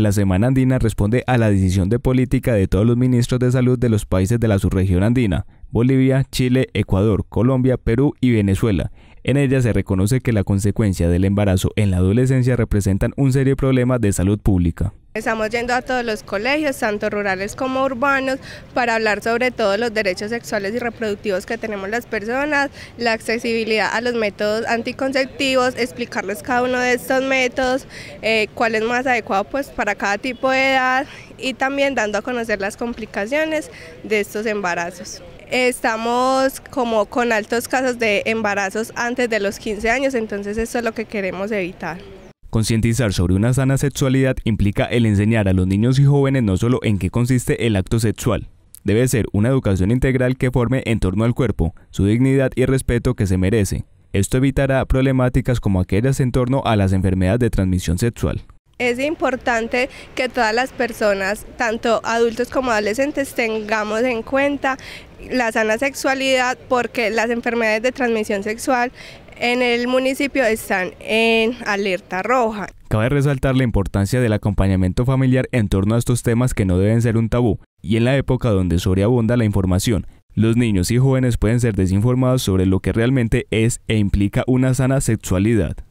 La Semana Andina responde a la decisión de política de todos los ministros de salud de los países de la subregión andina, Bolivia, Chile, Ecuador, Colombia, Perú y Venezuela. En ella se reconoce que la consecuencia del embarazo en la adolescencia representan un serio problema de salud pública. Estamos yendo a todos los colegios, tanto rurales como urbanos, para hablar sobre todos los derechos sexuales y reproductivos que tenemos las personas, la accesibilidad a los métodos anticonceptivos, explicarles cada uno de estos métodos, eh, cuál es más adecuado pues, para cada tipo de edad y también dando a conocer las complicaciones de estos embarazos estamos como con altos casos de embarazos antes de los 15 años, entonces eso es lo que queremos evitar. Concientizar sobre una sana sexualidad implica el enseñar a los niños y jóvenes no solo en qué consiste el acto sexual, debe ser una educación integral que forme en torno al cuerpo, su dignidad y respeto que se merece. Esto evitará problemáticas como aquellas en torno a las enfermedades de transmisión sexual es importante que todas las personas, tanto adultos como adolescentes, tengamos en cuenta la sana sexualidad porque las enfermedades de transmisión sexual en el municipio están en alerta roja. Cabe resaltar la importancia del acompañamiento familiar en torno a estos temas que no deben ser un tabú y en la época donde sobreabunda la información. Los niños y jóvenes pueden ser desinformados sobre lo que realmente es e implica una sana sexualidad.